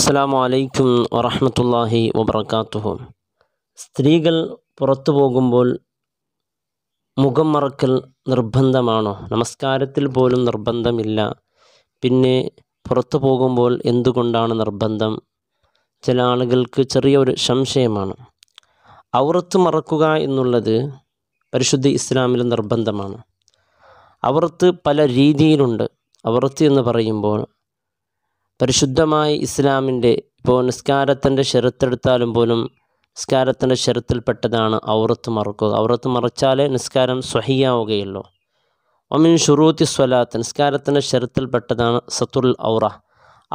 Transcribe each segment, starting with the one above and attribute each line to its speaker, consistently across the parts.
Speaker 1: അസ്സാം വലൈക്കും വറഹമത്തല്ലാഹി വബർക്കാത്തുഹു സ്ത്രീകൾ പുറത്തു പോകുമ്പോൾ മുഖം മറക്കൽ നിർബന്ധമാണോ നമസ്കാരത്തിൽ പോലും നിർബന്ധമില്ല പിന്നെ പുറത്തു പോകുമ്പോൾ എന്തുകൊണ്ടാണ് നിർബന്ധം ചില ആളുകൾക്ക് ചെറിയൊരു സംശയമാണ് അവർത്ത് മറക്കുക എന്നുള്ളത് പരിശുദ്ധ ഇസ്ലാമിൽ നിർബന്ധമാണ് അവർത്ത് പല രീതിയിലുണ്ട് അവർത്ത് എന്ന് പറയുമ്പോൾ പരിശുദ്ധമായി ഇസ്ലാമിൻ്റെ ഇപ്പോൾ നിസ്കാരത്തിൻ്റെ ഷെറുത്തെടുത്താലും പോലും നിസ്കാരത്തിൻ്റെ ഷെറുത്തിൽപ്പെട്ടതാണ് ഔറത്ത് മറക്കുക ഔറത്ത് മറച്ചാലേ നിസ്കാരം സ്വഹിയാവുകയുള്ളൂ ഒമിൻ ഷുറൂത്തി സ്വലാത്ത് നിസ്കാരത്തിൻ്റെ ഷെറുത്തിൽപ്പെട്ടതാണ് സത്തുൽ ഔറ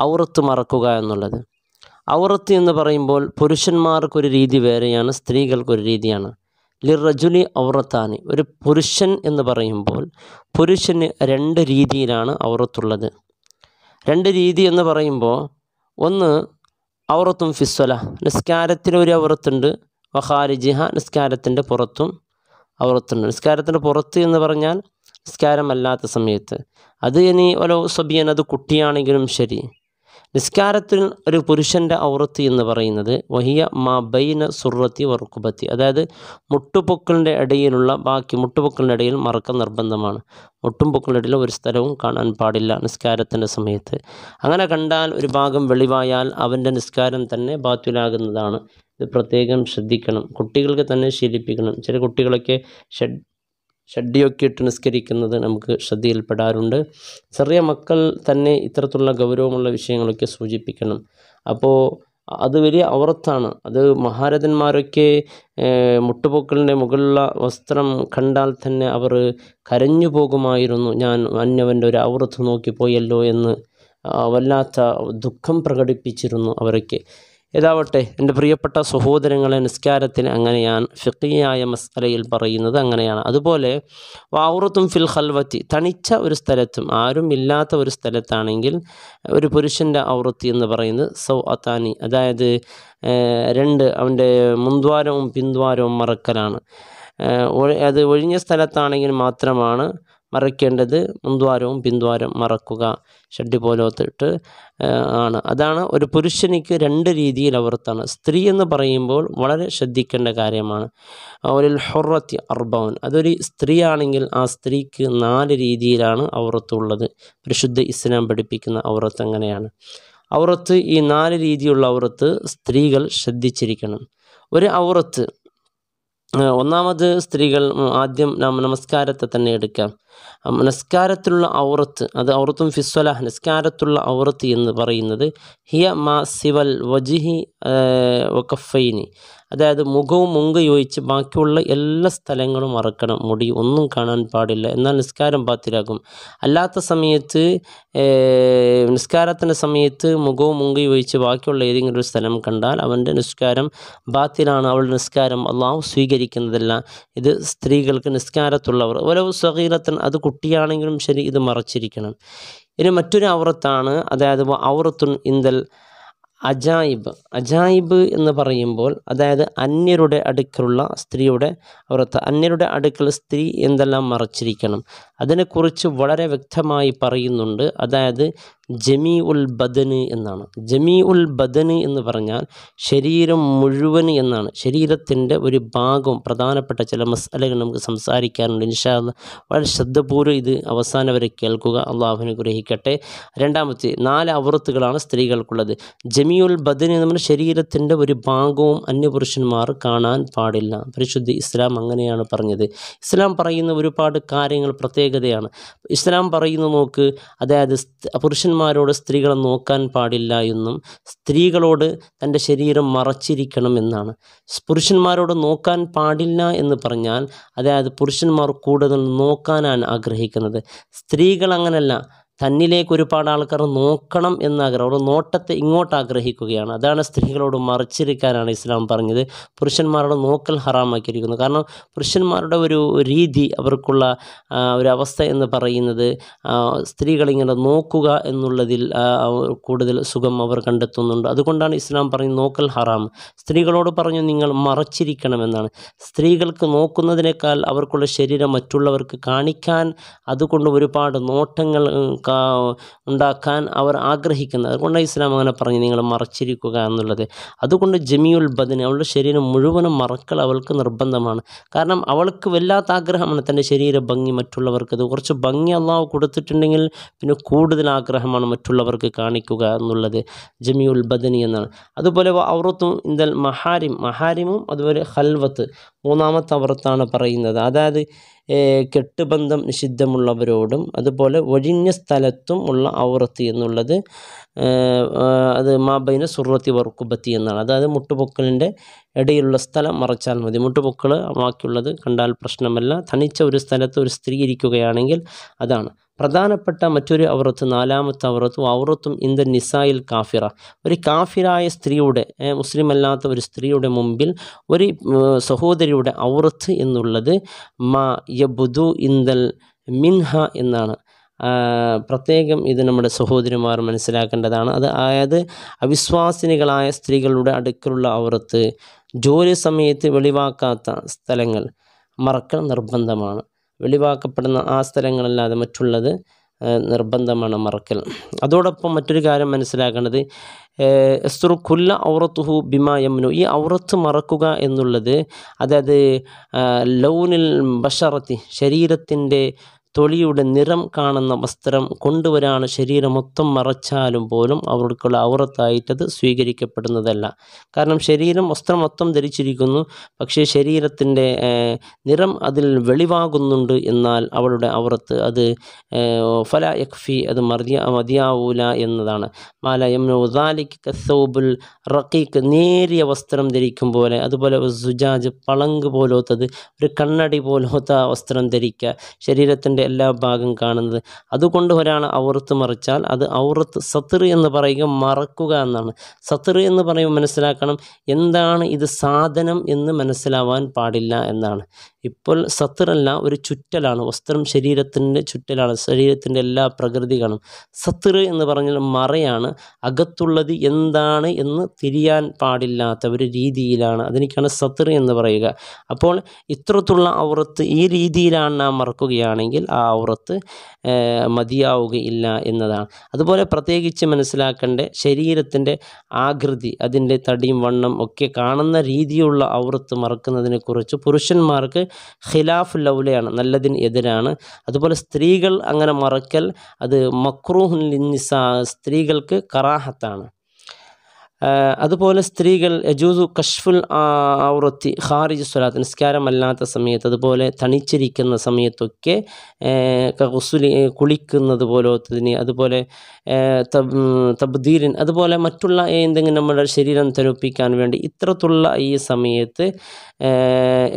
Speaker 1: ഔറത്ത് മറക്കുക എന്നുള്ളത് ഔറത്ത് എന്ന് പറയുമ്പോൾ പുരുഷന്മാർക്കൊരു രീതി വേറെയാണ് സ്ത്രീകൾക്കൊരു രീതിയാണ് ലിറജുലി ഔറത്താനി ഒരു പുരുഷൻ എന്ന് പറയുമ്പോൾ പുരുഷന് രണ്ട് രീതിയിലാണ് ഔറത്തുള്ളത് രണ്ട് രീതി എന്ന് പറയുമ്പോൾ ഒന്ന് ഔറത്തും ഫിസ്വല നിസ്കാരത്തിലൊരു ഔറത്തുണ്ട് വഹാരിജിഹ നിസ്കാരത്തിൻ്റെ പുറത്തും ഔറത്തുണ്ട് നിസ്കാരത്തിൻ്റെ പുറത്ത് എന്ന് പറഞ്ഞാൽ നിസ്കാരമല്ലാത്ത സമയത്ത് അത് ഇനി ഓരോ സ്വബിയൻ അത് കുട്ടിയാണെങ്കിലും ശരി നിസ്കാരത്തിൽ ഒരു പുരുഷൻ്റെ ഔറത്ത് എന്ന് പറയുന്നത് വഹിയ മാ ബൈന സുറത്തി വർക്കുബത്തി അതായത് മുട്ടുപൊക്കളിൻ്റെ ഇടയിലുള്ള ബാക്കി മുട്ടുപൊക്കളിൻ്റെ ഇടയിൽ മറക്കം നിർബന്ധമാണ് മുട്ടും പൊക്കളുടെ ഇടയിൽ ഒരു സ്ഥലവും കാണാൻ പാടില്ല നിസ്കാരത്തിൻ്റെ സമയത്ത് അങ്ങനെ കണ്ടാൽ ഒരു ഭാഗം വെളിവായാൽ അവൻ്റെ നിസ്കാരം തന്നെ ബാത്തിലാകുന്നതാണ് ഇത് പ്രത്യേകം ശ്രദ്ധിക്കണം കുട്ടികൾക്ക് തന്നെ ശീലിപ്പിക്കണം ചില കുട്ടികളൊക്കെ ഷെഡ് ഷഡ്ഡിയൊക്കെ ഇട്ട് നിസ്കരിക്കുന്നത് നമുക്ക് ശ്രദ്ധയിൽപ്പെടാറുണ്ട് ചെറിയ മക്കൾ തന്നെ ഇത്തരത്തിലുള്ള ഗൗരവമുള്ള വിഷയങ്ങളൊക്കെ സൂചിപ്പിക്കണം അപ്പോൾ അത് വലിയ ഔറത്താണ് അത് മഹാരഥന്മാരൊക്കെ മുട്ടുപൊക്കലിൻ്റെ മുകളിലുള്ള വസ്ത്രം കണ്ടാൽ തന്നെ അവർ കരഞ്ഞു പോകുമായിരുന്നു ഞാൻ അന്യവൻ്റെ ഒരു ഔറത്ത് നോക്കിപ്പോയല്ലോ എന്ന് വല്ലാത്ത ദുഃഖം പ്രകടിപ്പിച്ചിരുന്നു അവരൊക്കെ ഏതാവട്ടെ എൻ്റെ പ്രിയപ്പെട്ട സഹോദരങ്ങളെ നിസ്കാരത്തിന് അങ്ങനെയാണ് ഫിക്കിയായ മസ്കലയിൽ പറയുന്നത് അങ്ങനെയാണ് അതുപോലെ വാവറത്തും ഫിൽ ഹൽവത്തി തണിച്ച ഒരു സ്ഥലത്തും ആരും ഇല്ലാത്ത ഒരു സ്ഥലത്താണെങ്കിൽ ഒരു പുരുഷൻ്റെ ഔറത്തി എന്ന് പറയുന്നത് സൗ അതാനി അതായത് രണ്ട് അവൻ്റെ മുൻദ്വാരവും പിൻദ്വാരവും മറക്കലാണ് അത് ഒഴിഞ്ഞ സ്ഥലത്താണെങ്കിൽ മാത്രമാണ് മറയ്ക്കേണ്ടത് മുൻദ്വാരവും പിൻദ്വാരം മറക്കുക ഷഡ് പോലോത്തിട്ട് ആണ് അതാണ് ഒരു പുരുഷനിക്ക് രണ്ട് രീതിയിൽ അവർത്താണ് സ്ത്രീ എന്ന് പറയുമ്പോൾ വളരെ ശ്രദ്ധിക്കേണ്ട കാര്യമാണ് ഒരു ഹൊറത്തി അർബൗൻ അതൊരു സ്ത്രീയാണെങ്കിൽ ആ സ്ത്രീക്ക് നാല് രീതിയിലാണ് അവർത്തുള്ളത് പരിശുദ്ധ ഇസ്ലാം പഠിപ്പിക്കുന്ന ഔറത്ത് അങ്ങനെയാണ് ഔറത്ത് ഈ നാല് രീതിയുള്ള ഔറത്ത് സ്ത്രീകൾ ശ്രദ്ധിച്ചിരിക്കണം ഒരു ഔറത്ത് ഒന്നാമത് സ്ത്രീകൾ ആദ്യം നമസ്കാരത്തെ തന്നെ എടുക്കാം നസ്കാരത്തിലുള്ള ഔറത്ത് അത് ഔറത്തും ഫിസ്വല നസ്കാരത്തുള്ള ഔറത്ത് എന്ന് പറയുന്നത് ഹിയ മാ സിവൽ വജിഹി വക്കഫൈനി അതായത് മുഖവും മുങ്ക യോജിച്ച് ബാക്കിയുള്ള എല്ലാ സ്ഥലങ്ങളും മറക്കണം മുടി ഒന്നും കാണാൻ പാടില്ല എന്നാൽ നിസ്കാരം പാത്തിരാക്കും അല്ലാത്ത സമയത്ത് നിസ്കാരത്തിൻ്റെ സമയത്ത് മുഖവും മുങ്ക യോജിച്ച് ബാക്കിയുള്ള ഏതെങ്കിലും ഒരു സ്ഥലം കണ്ടാൽ അവൻ്റെ നിസ്കാരം ബാത്തിലാണ് അവളുടെ നിസ്കാരം അള്ളാഹു സ്വീകരിക്കുന്നതല്ല ഇത് സ്ത്രീകൾക്ക് നിസ്കാരത്തുള്ളവർ ഓരോ സ്വകീരത്തിന് അത് കുട്ടിയാണെങ്കിലും ശരി ഇത് മറച്ചിരിക്കണം ഇനി മറ്റൊരു അവറത്താണ് അതായത് അവറത്തുൻ ഇന്തൽ അജായിബ് അജായിബ് എന്ന് പറയുമ്പോൾ അതായത് അന്യരുടെ അടുക്കലുള്ള സ്ത്രീയുടെ അവരത്ത് അന്യരുടെ അടുക്കൽ സ്ത്രീ എന്തെല്ലാം മറച്ചിരിക്കണം അതിനെക്കുറിച്ച് വളരെ വ്യക്തമായി പറയുന്നുണ്ട് അതായത് ജമീ ഉൽ ബദന് എന്നാണ് ജമീ ഉൽ ബദന് എന്ന് പറഞ്ഞാൽ ശരീരം മുഴുവൻ എന്നാണ് ശരീരത്തിൻ്റെ ഒരു ഭാഗം പ്രധാനപ്പെട്ട ചില മസാലകൾ നമുക്ക് സംസാരിക്കാനുണ്ട് ഇൻഷാല്ല വളരെ ശ്രദ്ധപൂർവ്വം ഇത് അവസാനം വരെ കേൾക്കുക അള്ളാഹുവിനെ ഗ്രഹിക്കട്ടെ രണ്ടാമത്തെ നാല് അവറത്തുകളാണ് സ്ത്രീകൾക്കുള്ളത് ജമീ ഉൽ ബദന് എന്ന് പറഞ്ഞാൽ ശരീരത്തിൻ്റെ ഒരു ഭാഗവും അന്യപുരുഷന്മാർ കാണാൻ പാടില്ല പരിശുദ്ധി ഇസ്ലാം അങ്ങനെയാണ് പറഞ്ഞത് ഇസ്ലാം പറയുന്ന ഒരുപാട് കാര്യങ്ങൾ പ്രത്യേകതയാണ് ഇസ്ലാം പറയുന്ന നോക്ക് അതായത് പുരുഷൻ പുരുഷന്മാരോട് സ്ത്രീകളെ നോക്കാൻ പാടില്ല എന്നും സ്ത്രീകളോട് തൻ്റെ ശരീരം മറച്ചിരിക്കണം എന്നാണ് പുരുഷന്മാരോട് നോക്കാൻ പാടില്ല എന്ന് പറഞ്ഞാൽ അതായത് പുരുഷന്മാർ കൂടുതൽ നോക്കാനാണ് ആഗ്രഹിക്കുന്നത് സ്ത്രീകൾ അങ്ങനല്ല തന്നിലേക്ക് ഒരുപാട് ആൾക്കാർ നോക്കണം എന്ന ആഗ്രഹം അവരുടെ നോട്ടത്തെ ഇങ്ങോട്ട് ആഗ്രഹിക്കുകയാണ് അതാണ് സ്ത്രീകളോട് മറിച്ചിരിക്കാനാണ് ഇസ്ലാം പറഞ്ഞത് പുരുഷന്മാരുടെ നോക്കൽ ഹറാമാക്കിയിരിക്കുന്നത് കാരണം പുരുഷന്മാരുടെ ഒരു രീതി അവർക്കുള്ള ഒരു അവസ്ഥ എന്ന് പറയുന്നത് സ്ത്രീകളിങ്ങനെ നോക്കുക എന്നുള്ളതിൽ കൂടുതൽ സുഖം അവർ കണ്ടെത്തുന്നുണ്ട് അതുകൊണ്ടാണ് ഇസ്ലാം പറയുന്നത് നോക്കൽ ഹറാം സ്ത്രീകളോട് പറഞ്ഞു നിങ്ങൾ മറച്ചിരിക്കണമെന്നാണ് സ്ത്രീകൾക്ക് നോക്കുന്നതിനേക്കാൾ അവർക്കുള്ള ശരീരം മറ്റുള്ളവർക്ക് കാണിക്കാൻ അതുകൊണ്ട് ഒരുപാട് നോട്ടങ്ങൾ ഉണ്ടാക്കാൻ അവർ ആഗ്രഹിക്കുന്നത് അതുകൊണ്ട് ഇസ്ലാം അങ്ങനെ പറഞ്ഞു നിങ്ങൾ മറച്ചിരിക്കുക എന്നുള്ളത് അതുകൊണ്ട് ജമിയുൽ ബദന അവളുടെ ശരീരം മുഴുവനും മറക്കൽ അവൾക്ക് നിർബന്ധമാണ് കാരണം അവൾക്ക് വല്ലാത്ത ആഗ്രഹമാണ് തൻ്റെ ശരീര ഭംഗി മറ്റുള്ളവർക്ക് അത് കുറച്ച് ഭംഗി അള്ളാഹ് കൊടുത്തിട്ടുണ്ടെങ്കിൽ പിന്നെ കൂടുതൽ ആഗ്രഹമാണ് മറ്റുള്ളവർക്ക് കാണിക്കുക എന്നുള്ളത് ജമിയുൽ ബദനി എന്നാണ് അതുപോലെ ഔറത്തും ഇന്തൽ മഹാരിം മഹാരിമും അതുപോലെ ഹൽവത്ത് മൂന്നാമത്തെ അവറത്താണ് പറയുന്നത് അതായത് കെട്ടുബന്ധം നിഷിദ്ധമുള്ളവരോടും അതുപോലെ ഒഴിഞ്ഞ സ്ഥലത്തും ഉള്ള ഔറത്ത് എന്നുള്ളത് അത് മാബൈന സുറത്തി വർക്കുബത്തി എന്നാണ് അതായത് മുട്ടുപൊക്കലിൻ്റെ ഇടയിലുള്ള സ്ഥലം മറച്ചാൽ മതി മുട്ടുപൊക്കൾ ബാക്കിയുള്ളത് കണ്ടാൽ പ്രശ്നമല്ല തനിച്ച ഒരു സ്ഥലത്ത് ഒരു സ്ത്രീ ഇരിക്കുകയാണെങ്കിൽ അതാണ് പ്രധാനപ്പെട്ട മറ്റൊരു ഔറത്ത് നാലാമത്തെ ഔറത്തും ഔറത്തും ഇന്ത നിസായിൽ കാഫിറ ഒരു കാഫിറായ സ്ത്രീയുടെ മുസ്ലിം അല്ലാത്ത ഒരു സ്ത്രീയുടെ മുമ്പിൽ ഒരു സഹോദരിയുടെ ഔറത്ത് എന്നുള്ളത് മാ യബുദു ഇന്ദൽ മിൻഹ എന്നാണ് പ്രത്യേകം ഇത് നമ്മുടെ സഹോദരിമാർ മനസ്സിലാക്കേണ്ടതാണ് അത് അതായത് അവിശ്വാസിനികളായ സ്ത്രീകളുടെ അടുക്കലുള്ള ഔറത്ത് ജോലി സമയത്ത് വെളിവാക്കാത്ത സ്ഥലങ്ങൾ മറക്കൽ നിർബന്ധമാണ് വെളിവാക്കപ്പെടുന്ന ആ സ്ഥലങ്ങളല്ലാതെ മറ്റുള്ളത് നിർബന്ധമാണ് മറക്കൽ അതോടൊപ്പം മറ്റൊരു കാര്യം മനസ്സിലാക്കേണ്ടത് എസ്തുറുഖുല്ല ഔറത്തുഹു ബിമായമനു ഈ ഔറത്ത് മറക്കുക എന്നുള്ളത് അതായത് ലൗനിൽ ബഷറത്തി ശരീരത്തിൻ്റെ തൊളിയുടെ നിറം കാണുന്ന വസ്ത്രം കൊണ്ടുവരാണ് ശരീരം മൊത്തം മറച്ചാലും പോലും അവർക്കുള്ള ഔറത്തായിട്ടത് സ്വീകരിക്കപ്പെടുന്നതല്ല കാരണം ശരീരം വസ്ത്രം മൊത്തം ധരിച്ചിരിക്കുന്നു പക്ഷേ ശരീരത്തിൻ്റെ നിറം അതിൽ വെളിവാകുന്നുണ്ട് എന്നാൽ അവളുടെ ഔറത്ത് അത് ഫല യഖ്ഫി അത് മറിയ മതിയാവൂല എന്നതാണ് മാല ഉദാലിക് കസൗബുൽ റക്കീക്ക് നേരിയ വസ്ത്രം ധരിക്കും പോലെ അതുപോലെ സുജാജ് പളങ്ക് പോലോത്തത് ഒരു കണ്ണടി പോലോത്ത വസ്ത്രം ധരിക്കുക ശരീരത്തിൻ്റെ എല്ലാ ഭാഗം കാണുന്നത് അതുകൊണ്ട് ഒരാൾ ഔറത്ത് മറിച്ചാൽ അത് ഔറത്ത് സത്ർ എന്ന് പറയുക മറക്കുക എന്നാണ് സത്ർ എന്ന് പറയുമ്പോൾ മനസ്സിലാക്കണം എന്താണ് ഇത് സാധനം എന്ന് മനസ്സിലാവാൻ പാടില്ല എന്നാണ് ഇപ്പോൾ സത്രല്ല ഒരു ചുറ്റലാണ് വസ്ത്രം ശരീരത്തിൻ്റെ ചുറ്റലാണ് ശരീരത്തിൻ്റെ എല്ലാ പ്രകൃതികളും സത്ർ എന്ന് പറഞ്ഞാൽ മറയാണ് അകത്തുള്ളത് എന്താണ് എന്ന് തിരിയാൻ പാടില്ലാത്ത ഒരു രീതിയിലാണ് അതിനൊക്കെയാണ് സത്ർ എന്ന് പറയുക അപ്പോൾ ഇത്രത്തുള്ള ഔറത്ത് ഈ രീതിയിലാണ് നാം മറക്കുകയാണെങ്കിൽ ആ ഔറത്ത് മതിയാവുകയില്ല എന്നതാണ് അതുപോലെ പ്രത്യേകിച്ച് മനസ്സിലാക്കേണ്ട ശരീരത്തിൻ്റെ ആകൃതി അതിൻ്റെ തടിയും വണ്ണം ഒക്കെ കാണുന്ന രീതിയുള്ള ഔറത്ത് മറക്കുന്നതിനെക്കുറിച്ച് പുരുഷന്മാർക്ക് ഖിലാഫ് ലൗലയാണ് നല്ലതിന് എതിരാണ് അതുപോലെ സ്ത്രീകൾ അങ്ങനെ മറക്കൽ അത് മക്രൂഹുൻ ലിന്നിസ സ്ത്രീകൾക്ക് കറാഹത്താണ് അതുപോലെ സ്ത്രീകൾ യജൂസു കഷ്ഫുൽ ഔറത്തി ഖാരിജ് സ്വലാത്ത് നിസ്കാരമല്ലാത്ത സമയത്ത് അതുപോലെ തണിച്ചിരിക്കുന്ന സമയത്തൊക്കെ കുസുലി കുളിക്കുന്നത് പോലത്തതിന് അതുപോലെ തബ്ദീരിൻ അതുപോലെ മറ്റുള്ള എന്തെങ്കിലും നമ്മുടെ ശരീരം തരുപ്പിക്കാൻ വേണ്ടി ഇത്രത്തുള്ള ഈ സമയത്ത്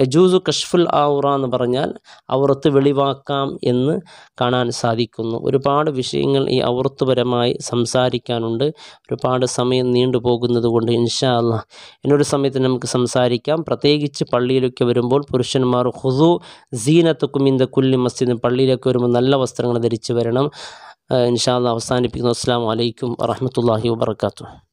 Speaker 1: യജൂസു കഷ്ഫുൽ ഔറ എന്ന് പറഞ്ഞാൽ ഔറത്ത് വെളിവാക്കാം എന്ന് കാണാൻ സാധിക്കുന്നു ഒരുപാട് വിഷയങ്ങൾ ഈ ഔറത്തുപരമായി സംസാരിക്കാനുണ്ട് ഒരുപാട് സമയം നീണ്ടുപോകും പോകുന്നത് കൊണ്ട് ഇൻഷാ അല്ല എന്നൊരു സമയത്ത് നമുക്ക് സംസാരിക്കാം പ്രത്യേകിച്ച് പള്ളിയിലൊക്കെ വരുമ്പോൾ പുരുഷന്മാർ ഹുസു സീനത്തുക്കും ഇന്ത കുല്ലി മസ്ജിദ് പള്ളിയിലൊക്കെ വരുമ്പോൾ നല്ല വസ്ത്രങ്ങൾ ധരിച്ചു വരണം ഇൻഷാ അല്ല അവസാനിപ്പിക്കുന്നു അസ്സാം വലൈക്കും വറഹമത്തല്ലാഹി വാബർക്കാത്തു